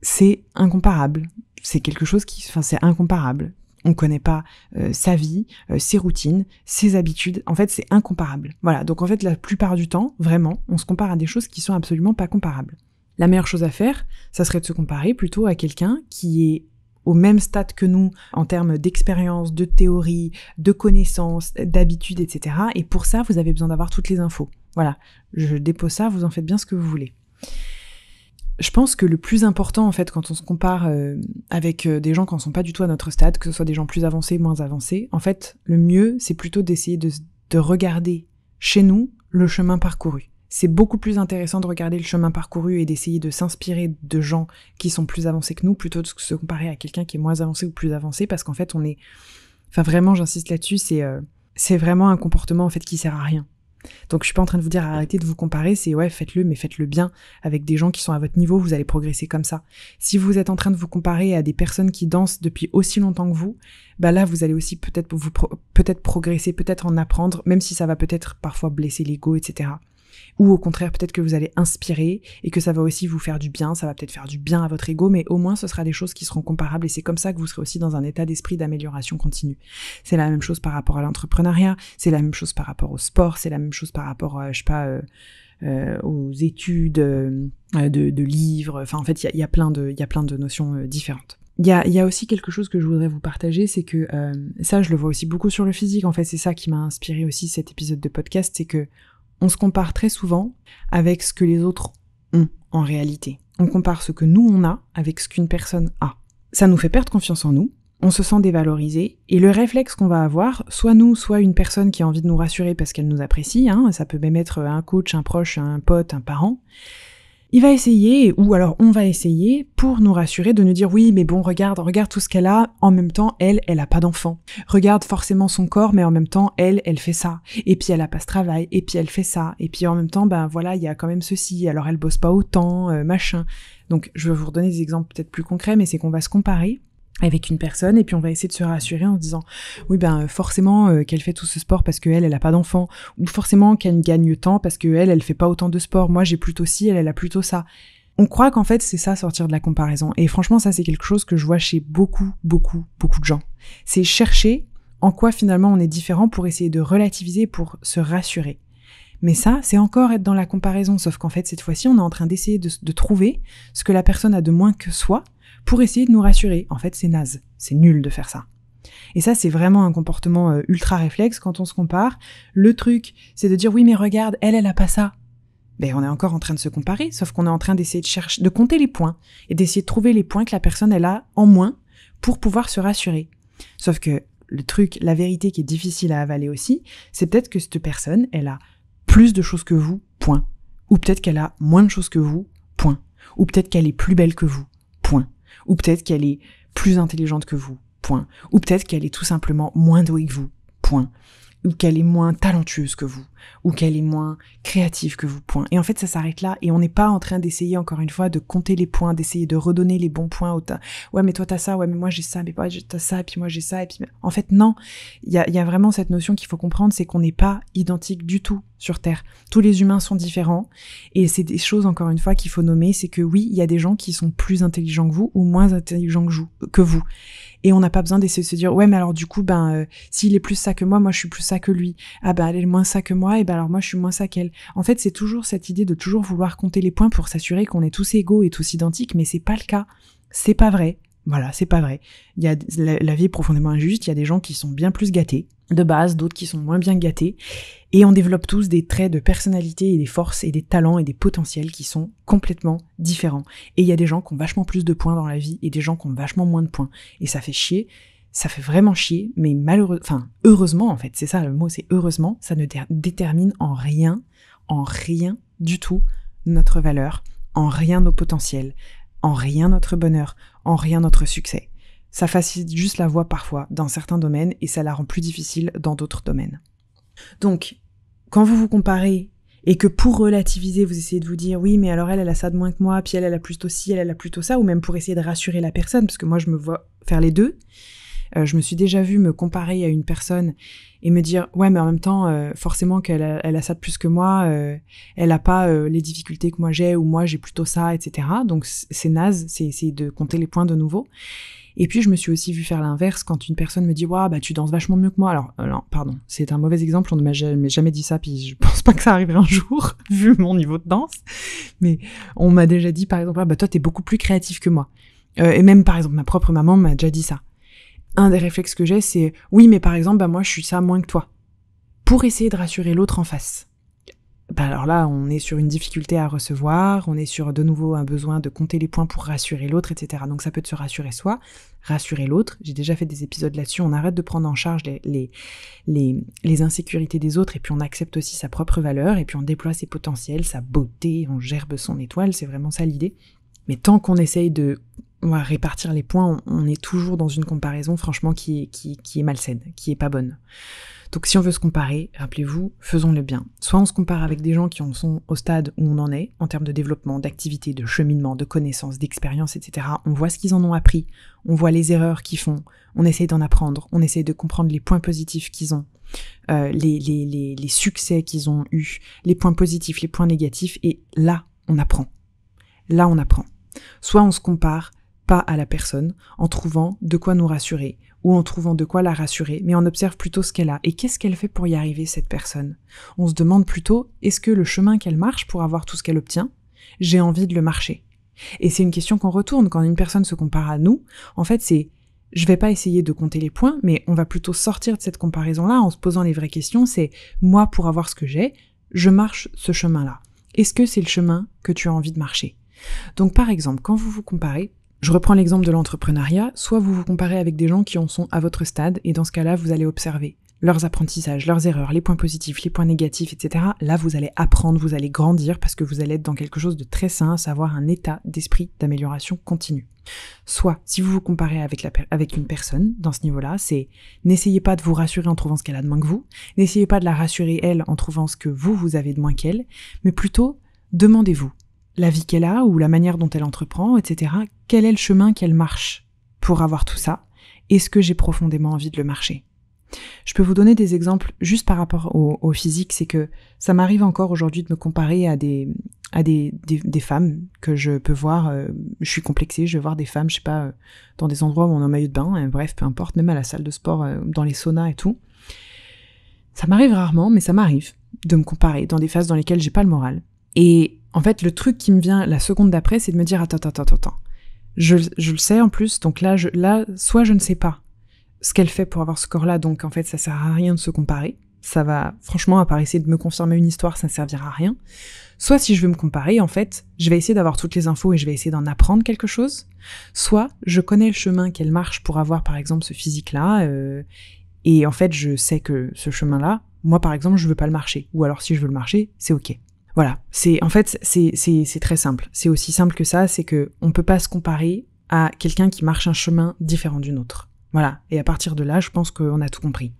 S1: c'est incomparable. C'est quelque chose qui, enfin, c'est incomparable. On ne connaît pas euh, sa vie, euh, ses routines, ses habitudes. En fait, c'est incomparable. Voilà. Donc, en fait, la plupart du temps, vraiment, on se compare à des choses qui sont absolument pas comparables. La meilleure chose à faire, ça serait de se comparer plutôt à quelqu'un qui est au même stade que nous en termes d'expérience, de théorie, de connaissances, d'habitudes, etc. Et pour ça, vous avez besoin d'avoir toutes les infos. Voilà, je dépose ça, vous en faites bien ce que vous voulez. Je pense que le plus important, en fait, quand on se compare euh, avec euh, des gens qui ne sont pas du tout à notre stade, que ce soit des gens plus avancés, moins avancés, en fait, le mieux, c'est plutôt d'essayer de regarder chez nous le chemin parcouru c'est beaucoup plus intéressant de regarder le chemin parcouru et d'essayer de s'inspirer de gens qui sont plus avancés que nous plutôt que de se comparer à quelqu'un qui est moins avancé ou plus avancé parce qu'en fait on est enfin vraiment j'insiste là-dessus c'est euh, c'est vraiment un comportement en fait qui sert à rien. Donc je suis pas en train de vous dire arrêtez de vous comparer, c'est ouais faites-le mais faites-le bien avec des gens qui sont à votre niveau, vous allez progresser comme ça. Si vous êtes en train de vous comparer à des personnes qui dansent depuis aussi longtemps que vous, bah là vous allez aussi peut-être vous peut-être progresser, peut-être en apprendre, même si ça va peut-être parfois blesser l'ego, etc. Ou au contraire, peut-être que vous allez inspirer et que ça va aussi vous faire du bien, ça va peut-être faire du bien à votre ego, mais au moins ce sera des choses qui seront comparables et c'est comme ça que vous serez aussi dans un état d'esprit d'amélioration continue. C'est la même chose par rapport à l'entrepreneuriat, c'est la même chose par rapport au sport, c'est la même chose par rapport, euh, je sais pas, euh, euh, aux études de, livres. Enfin, en fait, il y a, plein de, y a plein de notions différentes. Il y a, y a, aussi quelque chose que je voudrais vous partager, c'est que ça, je le vois aussi beaucoup sur le physique. En fait, c'est ça qui m'a inspiré aussi cet épisode de podcast, c'est que on se compare très souvent avec ce que les autres ont en réalité. On compare ce que nous on a avec ce qu'une personne a. Ça nous fait perdre confiance en nous, on se sent dévalorisé, et le réflexe qu'on va avoir, soit nous, soit une personne qui a envie de nous rassurer parce qu'elle nous apprécie, hein, ça peut même être un coach, un proche, un pote, un parent, il va essayer, ou alors on va essayer, pour nous rassurer, de nous dire oui, mais bon, regarde, regarde tout ce qu'elle a, en même temps, elle, elle a pas d'enfant. Regarde forcément son corps, mais en même temps, elle, elle fait ça. Et puis elle a pas ce travail, et puis elle fait ça. Et puis en même temps, ben voilà, il y a quand même ceci, alors elle bosse pas autant, euh, machin. Donc je vais vous redonner des exemples peut-être plus concrets, mais c'est qu'on va se comparer avec une personne et puis on va essayer de se rassurer en disant oui ben euh, forcément euh, qu'elle fait tout ce sport parce que elle elle a pas d'enfant ou forcément qu'elle gagne tant parce que elle fait pas autant de sport moi j'ai plutôt ci elle elle a plutôt ça on croit qu'en fait c'est ça sortir de la comparaison et franchement ça c'est quelque chose que je vois chez beaucoup beaucoup beaucoup de gens c'est chercher en quoi finalement on est différent pour essayer de relativiser pour se rassurer mais ça, c'est encore être dans la comparaison, sauf qu'en fait, cette fois-ci, on est en train d'essayer de, trouver ce que la personne a de moins que soi pour essayer de nous rassurer. En fait, c'est naze, c'est nul de faire ça. Et ça, c'est vraiment un comportement euh, ultra réflexe quand on se compare. Le truc, c'est de dire oui, mais regarde, elle, elle a pas ça. Ben, on est encore en train de se comparer, sauf qu'on est en train d'essayer de chercher, de compter les points et d'essayer de trouver les points que la personne elle a en moins pour pouvoir se rassurer. Sauf que le truc, la vérité qui est difficile à avaler aussi, c'est peut-être que cette personne, elle a plus de choses que vous, point. Ou peut-être qu'elle a moins de choses que vous, point. Ou peut-être qu'elle est plus belle que vous, point. Ou peut-être qu'elle est plus intelligente que vous, point. Ou peut-être qu'elle est tout simplement moins douée que vous, point ou qu'elle est moins talentueuse que vous, ou qu'elle est moins créative que vous, point. Et en fait, ça s'arrête là, et on n'est pas en train d'essayer, encore une fois, de compter les points, d'essayer de redonner les bons points au Ouais, mais toi, t'as ça, ouais, mais moi, j'ai ça, mais toi, t'as ça, et puis moi, j'ai ça, et puis... En fait, non, il y a, vraiment cette notion qu'il faut comprendre, c'est qu'on n'est pas identique du tout sur Terre. Tous les humains sont différents, et c'est des choses, encore une fois, qu'il faut nommer, c'est que oui, il y a des gens qui sont plus intelligents que vous, ou moins intelligents Que vous. Et on n'a pas besoin d'essayer de se dire, ouais, mais alors du coup, ben, euh, s'il est plus ça que moi, moi je suis plus ça que lui. Ah ben, elle est moins ça que moi, et ben alors moi je suis moins ça qu'elle. En fait, c'est toujours cette idée de toujours vouloir compter les points pour s'assurer qu'on est tous égaux et tous identiques, mais c'est pas le cas. C'est pas vrai. Voilà, c'est pas vrai. Il y a la, vie est profondément injuste, il y a des gens qui sont bien plus gâtés de base, d'autres qui sont moins bien gâtés, et on développe tous des traits de personnalité et des forces et des talents et des potentiels qui sont complètement différents. Et il y a des gens qui ont vachement plus de points dans la vie et des gens qui ont vachement moins de points. Et ça fait chier, ça fait vraiment chier, mais malheureusement, enfin, heureusement en fait, c'est ça le mot, c'est heureusement, ça ne détermine en rien, en rien du tout notre valeur, en rien nos potentiels en rien notre bonheur, en rien notre succès. Ça facilite juste la voie parfois dans certains domaines et ça la rend plus difficile dans d'autres domaines. Donc, quand vous vous comparez et que pour relativiser, vous essayez de vous dire oui, mais alors elle, elle a ça de moins que moi, puis elle, elle a plutôt ci, elle, elle a plutôt ça, ou même pour essayer de rassurer la personne, parce que moi, je me vois faire les deux, euh, je me suis déjà vu me comparer à une personne et me dire ouais mais en même temps euh, forcément qu'elle a, elle a ça de plus que moi, euh, elle n'a pas les difficultés que moi j'ai ou moi j'ai plutôt ça etc. Donc c'est naze, c'est essayer de compter les points de nouveau. Et puis je me suis aussi vu faire l'inverse quand une personne me dit Ouais, bah tu danses vachement mieux que moi. Alors pardon c'est un mauvais exemple, on ne m'a jamais, dit ça puis je <laughs> pense pas que ça arriverait un jour <laughs> vu mon niveau de danse. Mais on m'a déjà dit par exemple bah toi t'es beaucoup plus créatif que moi. et même par exemple ma propre maman m'a déjà dit ça un des réflexes que j'ai, c'est oui, mais par exemple, bah, moi, je suis ça moins que toi, pour essayer de rassurer l'autre en face. Bah, alors là, on est sur une difficulté à recevoir, on est sur de nouveau un besoin de compter les points pour rassurer l'autre, etc. Donc ça peut te se rassurer soi, rassurer l'autre. J'ai déjà fait des épisodes là-dessus, on arrête de prendre en charge les, les, les, les, insécurités des autres et puis on accepte aussi sa propre valeur et puis on déploie ses potentiels, sa beauté, on gerbe son étoile, c'est vraiment ça l'idée. Mais tant qu'on essaye de on va répartir les points, on, est toujours dans une comparaison franchement qui est, qui, est malsaine, qui est pas bonne. Donc si on veut se comparer, rappelez-vous, faisons-le bien. Soit on se compare avec des gens qui en sont au stade où on en est, en termes de développement, d'activité, de cheminement, de connaissances, d'expérience, etc. On voit ce qu'ils en ont appris, on voit les erreurs qu'ils font, on essaie d'en apprendre, on essaye de comprendre les points positifs qu'ils ont, euh, les, les, les, les succès qu'ils ont eus, les points positifs, les points négatifs, et là, on apprend. Là, on apprend. Soit on se compare pas à la personne en trouvant de quoi nous rassurer ou en trouvant de quoi la rassurer, mais on observe plutôt ce qu'elle a et qu'est-ce qu'elle fait pour y arriver cette personne. On se demande plutôt est-ce que le chemin qu'elle marche pour avoir tout ce qu'elle obtient, j'ai envie de le marcher. Et c'est une question qu'on retourne quand une personne se compare à nous. En fait, c'est je vais pas essayer de compter les points, mais on va plutôt sortir de cette comparaison-là en se posant les vraies questions. C'est moi pour avoir ce que j'ai, je marche ce chemin-là. Est-ce que c'est le chemin que tu as envie de marcher Donc par exemple, quand vous vous comparez, je reprends l'exemple de l'entrepreneuriat, soit vous vous comparez avec des gens qui en sont à votre stade, et dans ce cas-là, vous allez observer leurs apprentissages, leurs erreurs, les points positifs, les points négatifs, etc. Là, vous allez apprendre, vous allez grandir, parce que vous allez être dans quelque chose de très sain, à savoir un état d'esprit d'amélioration continue. Soit, si vous vous comparez avec, avec une personne dans ce niveau-là, c'est n'essayez pas de vous rassurer en trouvant ce qu'elle a de moins que vous, n'essayez pas de la rassurer elle en trouvant ce que vous, vous avez de moins qu'elle, mais plutôt demandez-vous la vie qu'elle a ou la manière dont elle entreprend, etc. Quel est le chemin qu'elle marche pour avoir tout ça Est-ce que j'ai profondément envie de le marcher Je peux vous donner des exemples juste par rapport au, physique, c'est que ça m'arrive encore aujourd'hui de me comparer à des à des, femmes que je peux voir. Euh, je suis complexée, je vais voir des femmes, je sais pas, euh, dans des endroits où on a un maillot de bain, hein, bref, peu importe, même à la salle de sport, euh, dans les saunas et tout. Ça m'arrive rarement, mais ça m'arrive de me comparer dans des phases dans lesquelles j'ai pas le moral. Et en fait, le truc qui me vient la seconde d'après, c'est de me dire attends, attends, attends, attends. Je, je le sais en plus, donc là, je, là, soit je ne sais pas ce qu'elle fait pour avoir ce corps-là, donc en fait, ça sert à rien de se comparer. Ça va, franchement, à part essayer de me confirmer une histoire, ça ne servira à rien. Soit si je veux me comparer, en fait, je vais essayer d'avoir toutes les infos et je vais essayer d'en apprendre quelque chose. Soit je connais le chemin qu'elle marche pour avoir, par exemple, ce physique-là, euh, et en fait, je sais que ce chemin-là, moi, par exemple, je veux pas le marcher. Ou alors, si je veux le marcher, c'est ok. Voilà, c'est en fait c'est très simple. C'est aussi simple que ça, c'est que on peut pas se comparer à quelqu'un qui marche un chemin différent du nôtre. Voilà, et à partir de là, je pense qu'on a tout compris.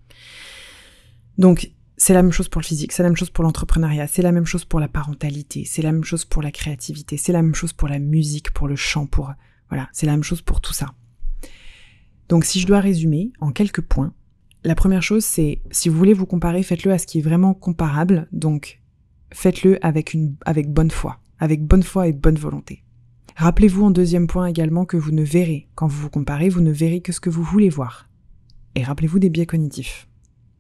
S1: Donc c'est la même chose pour le physique, c'est la même chose pour l'entrepreneuriat, c'est la même chose pour la parentalité, c'est la même chose pour la créativité, c'est la même chose pour la musique, pour le chant, pour voilà, c'est la même chose pour tout ça. Donc si je dois résumer en quelques points, la première chose c'est si vous voulez vous comparer, faites-le à ce qui est vraiment comparable, donc faites-le avec, une, avec bonne foi, avec bonne foi et bonne volonté. Rappelez-vous en deuxième point également que vous ne verrez, quand vous vous comparez, vous ne verrez que ce que vous voulez voir. Et rappelez-vous des biais cognitifs.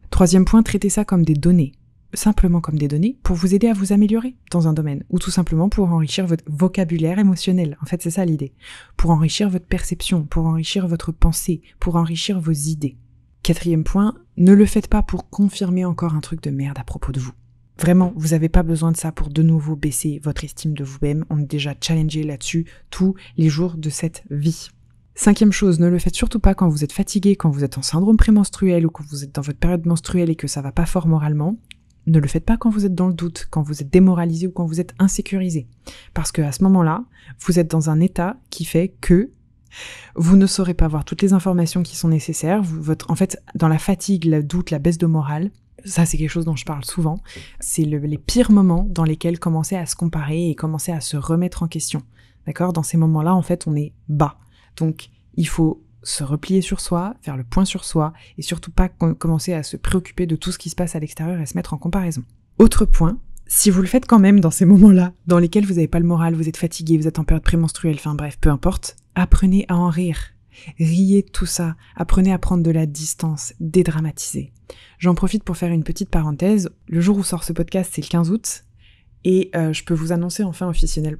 S1: Troisième point, traitez ça comme des données, simplement comme des données pour vous aider à vous améliorer dans un domaine, ou tout simplement pour enrichir votre vocabulaire émotionnel. En fait, c'est ça l'idée. Pour enrichir votre perception, pour enrichir votre pensée, pour enrichir vos idées. Quatrième point, ne le faites pas pour confirmer encore un truc de merde à propos de vous. Vraiment, vous n'avez pas besoin de ça pour de nouveau baisser votre estime de vous-même. On est déjà challengé là-dessus tous les jours de cette vie. Cinquième chose, ne le faites surtout pas quand vous êtes fatigué, quand vous êtes en syndrome prémenstruel ou quand vous êtes dans votre période menstruelle et que ça va pas fort moralement. Ne le faites pas quand vous êtes dans le doute, quand vous êtes démoralisé ou quand vous êtes insécurisé. Parce que à ce moment-là, vous êtes dans un état qui fait que vous ne saurez pas avoir toutes les informations qui sont nécessaires. en fait, dans la fatigue, le doute, la baisse de morale, ça c'est quelque chose dont je parle souvent, c'est les pires moments dans lesquels commencer à se comparer et commencer à se remettre en question. D'accord Dans ces moments-là, en fait, on est bas. Donc, il faut se replier sur soi, faire le point sur soi et surtout pas commencer à se préoccuper de tout ce qui se passe à l'extérieur et se mettre en comparaison. Autre point, si vous le faites quand même dans ces moments-là, dans lesquels vous n'avez pas le moral, vous êtes fatigué, vous êtes en période prémenstruelle, enfin bref, peu importe, apprenez à en rire. Riez tout ça, apprenez à prendre de la distance, dédramatiser. J'en profite pour faire une petite parenthèse. Le jour où sort ce podcast, c'est le 15 août. Et euh, je peux vous annoncer enfin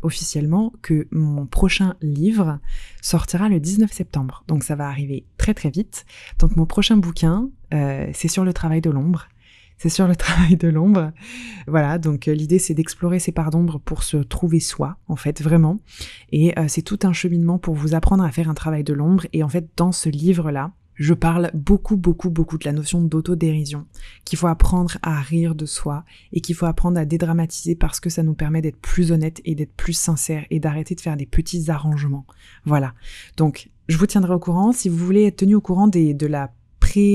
S1: officiellement que mon prochain livre sortira le 19 septembre. Donc ça va arriver très très vite. Donc mon prochain bouquin, euh, c'est sur le travail de l'ombre c'est sur le <laughs> travail de l'ombre. Voilà, donc euh, l'idée c'est d'explorer ces parts d'ombre pour se trouver soi, en fait, vraiment. Et euh, c'est tout un cheminement pour vous apprendre à faire un travail de l'ombre. Et en fait, dans ce livre-là, je parle beaucoup, beaucoup, beaucoup de la notion d'autodérision, qu'il faut apprendre à rire de soi et qu'il faut apprendre à dédramatiser parce que ça nous permet d'être plus honnête et d'être plus sincère et d'arrêter de faire des petits arrangements. Voilà. Donc, je vous tiendrai au courant. Si vous voulez être tenu au courant des, de la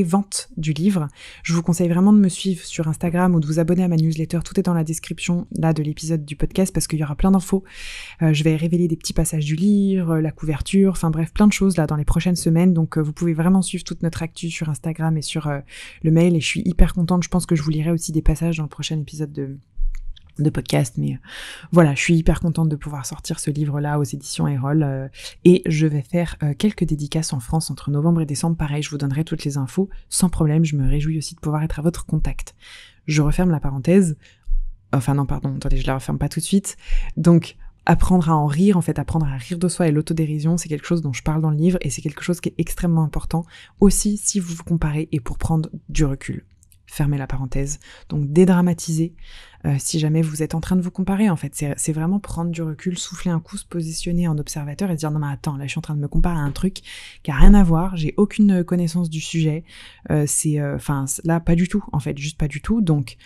S1: vente du livre. Je vous conseille vraiment de me suivre sur Instagram ou de vous abonner à ma newsletter. Tout est dans la description là de l'épisode du podcast parce qu'il y aura plein d'infos. Euh, je vais révéler des petits passages du livre, euh, la couverture, enfin bref, plein de choses là dans les prochaines semaines. Donc euh, vous pouvez vraiment suivre toute notre actu sur Instagram et sur le mail. Et je suis hyper contente. Je pense que je vous lirai aussi des passages dans le prochain épisode de, de podcast, mais euh, voilà, je suis hyper contente de pouvoir sortir ce livre-là aux éditions Erol euh, et je vais faire euh, quelques dédicaces en France entre novembre et décembre. Pareil, je vous donnerai toutes les infos sans problème. Je me réjouis aussi de pouvoir être à votre contact. Je referme la parenthèse. Enfin non, pardon, attendez, je la referme pas tout de suite. Donc, apprendre à en rire, en fait, apprendre à rire de soi et l'autodérision, c'est quelque chose dont je parle dans le livre et c'est quelque chose qui est extrêmement important aussi si vous vous comparez et pour prendre du recul fermer la parenthèse. Donc dédramatiser euh, si jamais vous êtes en train de vous comparer en fait. C'est vraiment prendre du recul, souffler un coup, se positionner en observateur et se dire non mais attends, là je suis en train de me comparer à un truc qui a rien à voir, j'ai aucune connaissance du sujet, euh, c'est euh, enfin là pas du tout en fait, juste pas du tout. Donc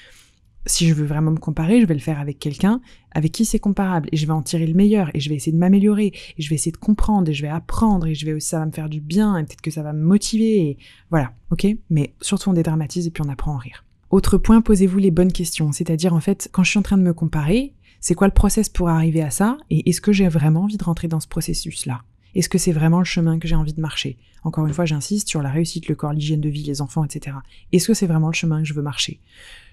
S1: si je veux vraiment me comparer, je vais le faire avec quelqu'un avec qui c'est comparable et je vais en tirer le meilleur et je vais essayer de m'améliorer et je vais essayer de comprendre et je vais apprendre et je vais aussi ça va me faire du bien et peut-être que ça va me motiver et voilà, ok Mais surtout on dédramatise et puis on apprend à en rire. Autre point, posez-vous les bonnes questions, c'est-à-dire en fait quand je suis en train de me comparer, c'est quoi le process pour arriver à ça et est-ce que j'ai vraiment envie de rentrer dans ce processus-là est-ce que c'est vraiment le chemin que j'ai envie de marcher Encore une fois, j'insiste sur la réussite, le corps, l'hygiène de vie, les enfants, etc. Est-ce que c'est vraiment le chemin que je veux marcher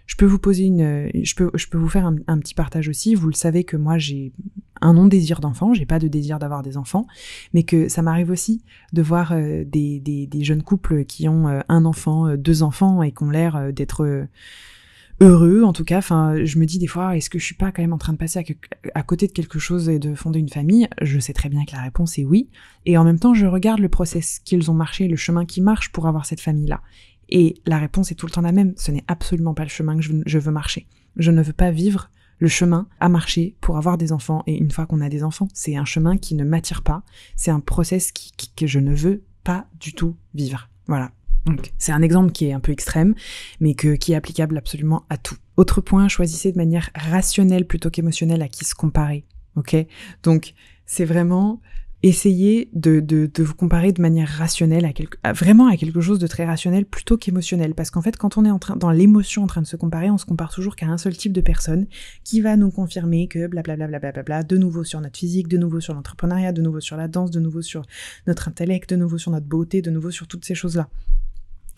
S1: je peux vous poser une, euh, je peux, je peux vous faire un, petit partage aussi. Vous le savez que moi j'ai un non désir d'enfant, j'ai pas de désir d'avoir des enfants, mais que ça m'arrive aussi de voir euh, des, jeunes couples qui ont euh, un enfant, deux enfants et qui ont l'air d'être heureux en tout cas enfin je me dis des fois est-ce que je suis pas quand même en train de passer à, à, côté de quelque chose et de fonder une famille je sais très bien que la réponse est oui et en même temps je regarde le process qu'ils ont marché le chemin qui marche pour avoir cette famille là et la réponse est tout le temps la même, ce n'est absolument pas le chemin que je, veux marcher. Je ne veux pas vivre le chemin à marcher pour avoir des enfants. Et une fois qu'on a des enfants, c'est un chemin qui ne m'attire pas, c'est un process que je ne veux pas du tout vivre. Voilà. Donc c'est un exemple qui est un peu extrême, mais que, qui est applicable absolument à tout. Autre point, choisissez de manière rationnelle plutôt qu'émotionnelle à qui se comparer. Ok Donc c'est vraiment essayez de, vous comparer de manière rationnelle à, quelque, vraiment à quelque chose de très rationnel plutôt qu'émotionnel. Parce qu'en fait, quand on est en train, dans l'émotion en train de se comparer, on se compare toujours qu'à un seul type de personne qui va nous confirmer que blablabla, bla de nouveau sur notre physique, de nouveau sur l'entrepreneuriat, de nouveau sur la danse, de nouveau sur notre intellect, de nouveau sur notre beauté, de nouveau sur toutes ces choses-là.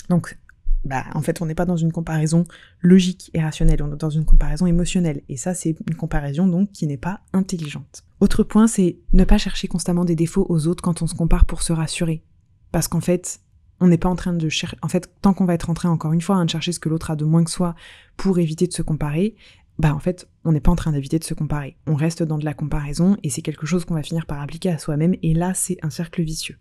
S1: Donc, bah, en fait, on n'est pas dans une comparaison logique et rationnelle, on est dans une comparaison émotionnelle. Et ça, c'est une comparaison donc qui n'est pas intelligente. Autre point, c'est ne pas chercher constamment des défauts aux autres quand on se compare pour se rassurer. Parce qu'en fait, on n'est pas en train de chercher. En fait, tant qu'on va être en train, encore une fois, hein, de chercher ce que l'autre a de moins que soi pour éviter de se comparer, bah en fait, on n'est pas en train d'éviter de se comparer. On reste dans de la comparaison et c'est quelque chose qu'on va finir par appliquer à soi-même. Et là, c'est un cercle vicieux.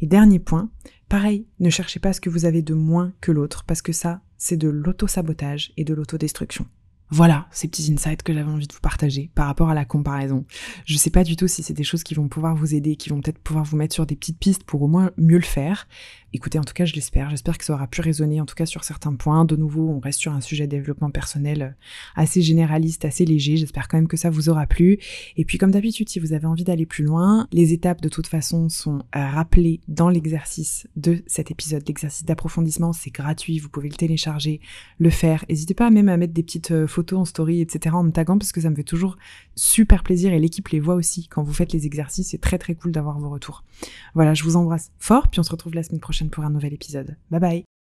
S1: Et dernier point, Pareil, ne cherchez pas ce que vous avez de moins que l'autre, parce que ça, c'est de l'auto-sabotage et de l'autodestruction. Voilà ces petits insights que j'avais envie de vous partager par rapport à la comparaison. Je sais pas du tout si c'est des choses qui vont pouvoir vous aider, qui vont peut-être pouvoir vous mettre sur des petites pistes pour au moins mieux le faire, Écoutez, en tout cas, je l'espère. J'espère que ça aura pu résonner, en tout cas sur certains points. De nouveau, on reste sur un sujet de développement personnel euh, assez généraliste, assez léger. J'espère quand même que ça vous aura plu. Et puis, comme d'habitude, si vous avez envie d'aller plus loin, les étapes de toute façon sont euh, rappelées dans l'exercice de cet épisode. L'exercice d'approfondissement, c'est gratuit. Vous pouvez le télécharger, le faire. N'hésitez pas même à mettre des petites euh, photos en story, etc. en me taguant parce que ça me fait toujours super plaisir et l'équipe les voit aussi quand vous faites les exercices. C'est très très cool d'avoir vos retours. Voilà, je vous embrasse fort. Puis on se retrouve la semaine prochaine pour un nouvel épisode. Bye bye